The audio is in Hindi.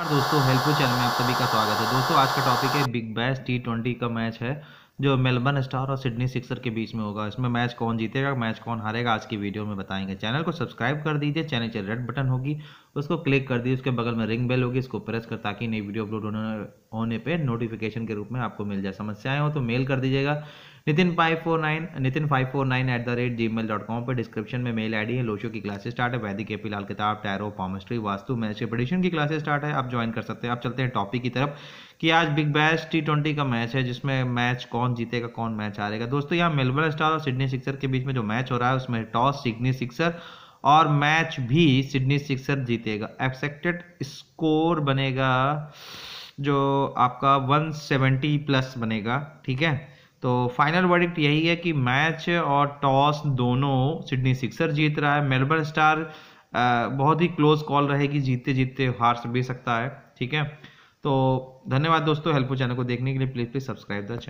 नमस्कार दोस्तों हेल्पफुल चैनल में आप सभी का स्वागत है दोस्तों आज का टॉपिक है बिग बैस टी ट्वेंटी का मैच है जो मेलबर्न स्टार और सिडनी सिक्सर के बीच में होगा इसमें मैच कौन जीतेगा मैच कौन हारेगा आज की वीडियो में बताएंगे चैनल को सब्सक्राइब कर दीजिए चैनल के रेड बटन होगी उसको क्लिक कर दीजिए उसके बगल में रिंग बेल होगी इसको प्रेस कर ताकि नई वीडियो अपलोड होने होने पर नोटिफिकेशन के रूप में आपको मिल जाए समस्याएँ हो तो मेल कर दीजिएगा Nitin five four nine Nitin five four nine at the rate Gmail dot com पर डिस्क्रिप्शन में मेल आई है लोशो की क्लासेस स्टार्ट है वैदिक के Lal Kitab tarot palmistry vastu match prediction की क्लासेस स्टार्ट है आप ज्वाइन कर सकते हैं आप चलते हैं टॉपिक की तरफ कि आज बिग बैश टी ट्वेंटी का मैच है जिसमें मैच कौन जीतेगा कौन मैच हारेगा दोस्तों यहाँ मेलबर्न स्टार और सिडनी सिक्सर के बीच में जो मैच हो रहा है उसमें टॉस सिडनी सिक्सर और मैच भी सिडनी सिक्सर जीतेगा एक्सेक्टेड स्कोर बनेगा जो आपका 170 प्लस बनेगा ठीक है तो फाइनल वर्डिक्ट यही है कि मैच और टॉस दोनों सिडनी सिक्सर जीत रहा है मेलबर्न स्टार बहुत ही क्लोज कॉल रहेगी जीतते जीतते हार भी सकता है ठीक है तो धन्यवाद दोस्तों हेल्पो चैनल को देखने के लिए please please subscribe the channel